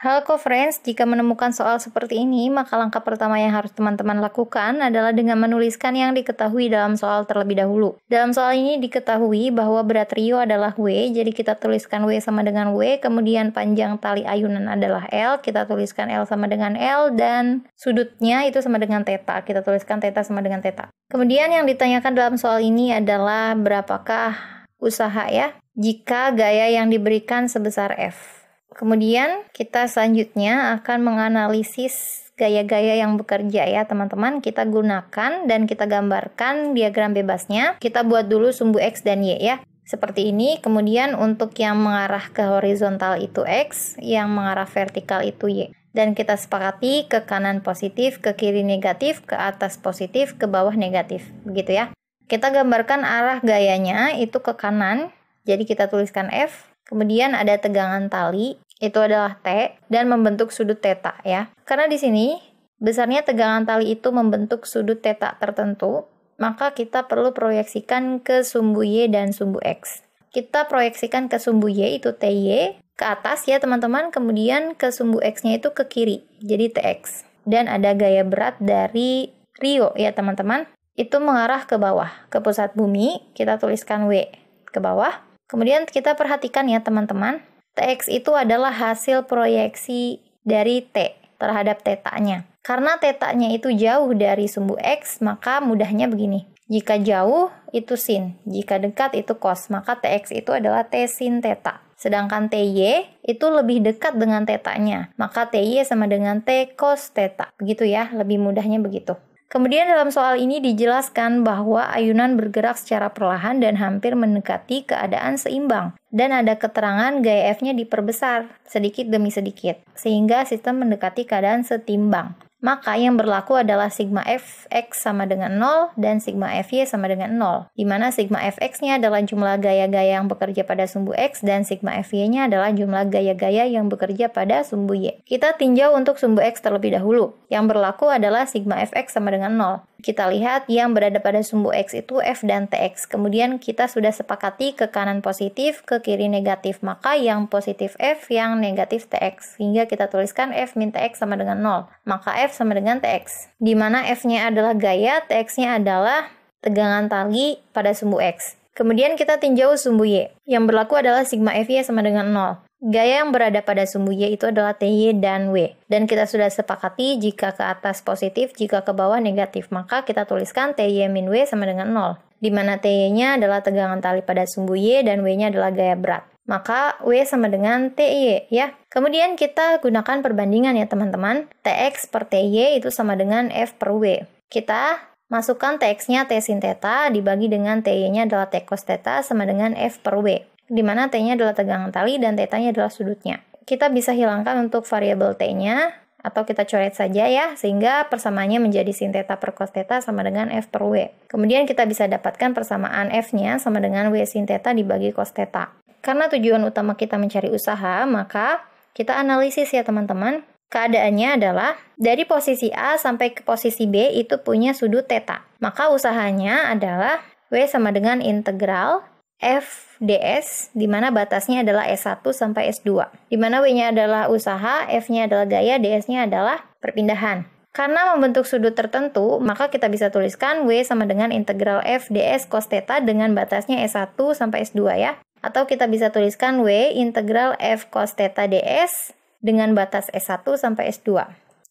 Halo friends, jika menemukan soal seperti ini, maka langkah pertama yang harus teman-teman lakukan adalah dengan menuliskan yang diketahui dalam soal terlebih dahulu. Dalam soal ini diketahui bahwa berat Rio adalah W, jadi kita tuliskan W sama dengan W, kemudian panjang tali ayunan adalah L, kita tuliskan L sama dengan L, dan sudutnya itu sama dengan theta, kita tuliskan theta sama dengan theta. Kemudian yang ditanyakan dalam soal ini adalah berapakah usaha ya, jika gaya yang diberikan sebesar F. Kemudian kita selanjutnya akan menganalisis gaya-gaya yang bekerja ya teman-teman kita gunakan dan kita gambarkan diagram bebasnya kita buat dulu sumbu X dan Y ya seperti ini kemudian untuk yang mengarah ke horizontal itu X yang mengarah vertikal itu Y dan kita sepakati ke kanan positif ke kiri negatif ke atas positif ke bawah negatif begitu ya kita gambarkan arah gayanya itu ke kanan jadi kita tuliskan F Kemudian ada tegangan tali, itu adalah T dan membentuk sudut teta ya. Karena di sini besarnya tegangan tali itu membentuk sudut teta tertentu, maka kita perlu proyeksikan ke sumbu Y dan sumbu X. Kita proyeksikan ke sumbu Y itu TY, ke atas ya teman-teman, kemudian ke sumbu X-nya itu ke kiri, jadi TX. Dan ada gaya berat dari Rio ya teman-teman, itu mengarah ke bawah, ke pusat bumi, kita tuliskan W ke bawah, Kemudian kita perhatikan ya teman-teman, Tx itu adalah hasil proyeksi dari T terhadap tetanya. Karena tetanya itu jauh dari sumbu X, maka mudahnya begini. Jika jauh, itu sin. Jika dekat, itu cos. Maka Tx itu adalah T sin teta. Sedangkan TY itu lebih dekat dengan tetanya. Maka TY sama dengan T cos teta. Begitu ya, lebih mudahnya begitu. Kemudian dalam soal ini dijelaskan bahwa ayunan bergerak secara perlahan dan hampir mendekati keadaan seimbang dan ada keterangan gaya F-nya diperbesar sedikit demi sedikit sehingga sistem mendekati keadaan setimbang maka yang berlaku adalah sigma fx sama dengan 0 dan sigma fy sama dengan 0, di mana sigma fx-nya adalah jumlah gaya-gaya yang bekerja pada sumbu x dan sigma fy-nya adalah jumlah gaya-gaya yang bekerja pada sumbu y. Kita tinjau untuk sumbu x terlebih dahulu. Yang berlaku adalah sigma fx sama dengan 0. Kita lihat yang berada pada sumbu X itu F dan TX. Kemudian kita sudah sepakati ke kanan positif, ke kiri negatif. Maka yang positif F, yang negatif TX. Sehingga kita tuliskan F min TX sama dengan 0. Maka F sama dengan TX. Dimana F-nya adalah gaya, TX-nya adalah tegangan tali pada sumbu X. Kemudian kita tinjau sumbu Y. Yang berlaku adalah sigma FY sama dengan 0. Gaya yang berada pada sumbu Y itu adalah TY dan W. Dan kita sudah sepakati jika ke atas positif, jika ke bawah negatif, maka kita tuliskan TY min W sama dengan 0. Di mana TY-nya adalah tegangan tali pada sumbu Y dan W-nya adalah gaya berat. Maka W sama dengan TY ya. Kemudian kita gunakan perbandingan ya teman-teman. TX per TY itu sama dengan F per W. Kita Masukkan TX-nya T sin theta dibagi dengan TY-nya adalah T cos theta sama dengan F per W, di mana T-nya adalah tegangan tali dan theta-nya adalah sudutnya. Kita bisa hilangkan untuk variabel T-nya, atau kita coret saja ya, sehingga persamaannya menjadi sin theta per cos theta sama dengan F per W. Kemudian kita bisa dapatkan persamaan F-nya sama dengan W sin theta dibagi cos theta. Karena tujuan utama kita mencari usaha, maka kita analisis ya teman-teman Keadaannya adalah dari posisi A sampai ke posisi B itu punya sudut theta. Maka usahanya adalah W sama dengan integral f ds, di mana batasnya adalah S1 sampai S2. Di mana W-nya adalah usaha, F-nya adalah gaya, DS-nya adalah perpindahan. Karena membentuk sudut tertentu, maka kita bisa tuliskan W sama dengan integral f ds cos theta dengan batasnya S1 sampai S2 ya. Atau kita bisa tuliskan W integral f cos theta ds dengan batas S1 sampai S2.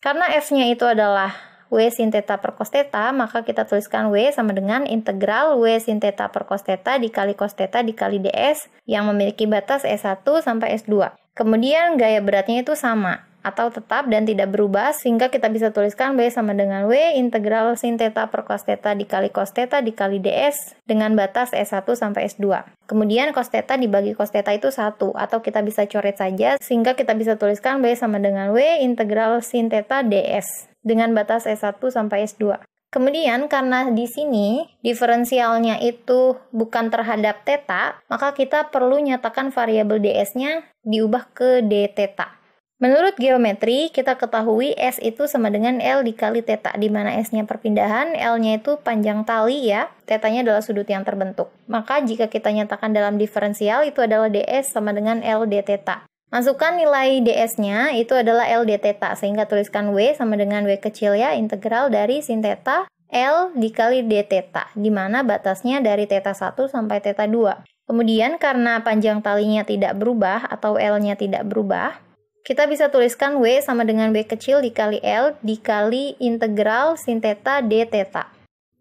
Karena F-nya itu adalah W sin theta per cos theta, maka kita tuliskan W sama dengan integral W sin theta per cos theta dikali cos theta dikali ds yang memiliki batas S1 sampai S2. Kemudian gaya beratnya itu sama, atau tetap dan tidak berubah sehingga kita bisa tuliskan B sama dengan W integral sin theta per cos theta dikali cos theta dikali ds dengan batas S1 sampai S2. Kemudian cos theta dibagi cos theta itu 1 atau kita bisa coret saja sehingga kita bisa tuliskan B sama dengan W integral sin theta ds dengan batas S1 sampai S2. Kemudian karena di sini diferensialnya itu bukan terhadap teta maka kita perlu nyatakan variabel ds-nya diubah ke d theta. Menurut geometri, kita ketahui S itu sama dengan L dikali theta, di mana S-nya perpindahan, L-nya itu panjang tali ya, tetanya adalah sudut yang terbentuk. Maka jika kita nyatakan dalam diferensial, itu adalah ds sama dengan L d theta. Masukkan nilai ds-nya, itu adalah L d theta, sehingga tuliskan W sama dengan W kecil ya, integral dari sin theta L dikali d theta, di mana batasnya dari theta 1 sampai theta 2. Kemudian karena panjang talinya tidak berubah atau L-nya tidak berubah, kita bisa tuliskan W sama dengan B kecil dikali L dikali integral sin theta d theta.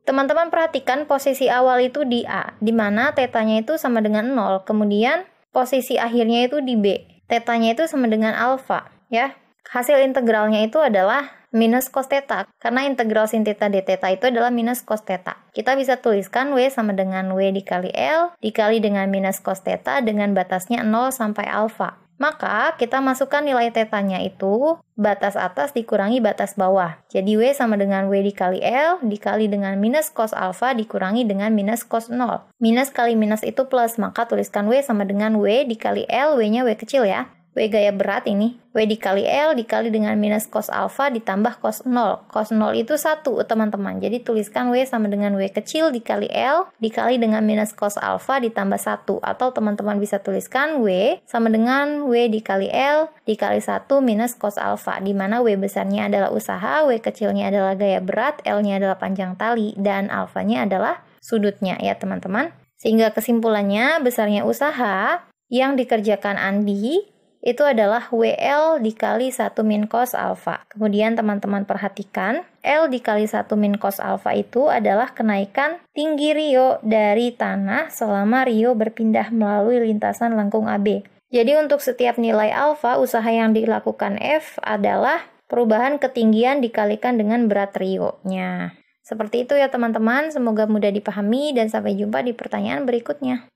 Teman-teman perhatikan posisi awal itu di A, di mana tetanya itu sama dengan 0. Kemudian posisi akhirnya itu di B. Tetanya itu sama dengan alfa, ya. Hasil integralnya itu adalah minus cos theta. Karena integral sin theta d theta itu adalah minus cos theta. Kita bisa tuliskan W sama dengan W dikali L dikali dengan minus cos theta dengan batasnya 0 sampai alfa. Maka kita masukkan nilai tetanya itu batas atas dikurangi batas bawah. Jadi W sama dengan W dikali L dikali dengan minus cos alpha dikurangi dengan minus cos 0. Minus kali minus itu plus, maka tuliskan W sama dengan W dikali L, W-nya W kecil ya. W gaya berat ini. W dikali L dikali dengan minus cos alfa ditambah cos 0. Cos 0 itu satu teman-teman. Jadi tuliskan W sama dengan W kecil dikali L dikali dengan minus cos alfa ditambah satu Atau teman-teman bisa tuliskan W sama dengan W dikali L dikali satu minus cos alfa. Di mana W besarnya adalah usaha, W kecilnya adalah gaya berat, L-nya adalah panjang tali, dan alfanya adalah sudutnya ya teman-teman. Sehingga kesimpulannya besarnya usaha yang dikerjakan Andi itu adalah WL dikali 1 min cos alpha. Kemudian teman-teman perhatikan, L dikali 1 min cos alpha itu adalah kenaikan tinggi Rio dari tanah selama Rio berpindah melalui lintasan lengkung AB. Jadi untuk setiap nilai alpha, usaha yang dilakukan F adalah perubahan ketinggian dikalikan dengan berat Rio-nya. Seperti itu ya teman-teman, semoga mudah dipahami dan sampai jumpa di pertanyaan berikutnya.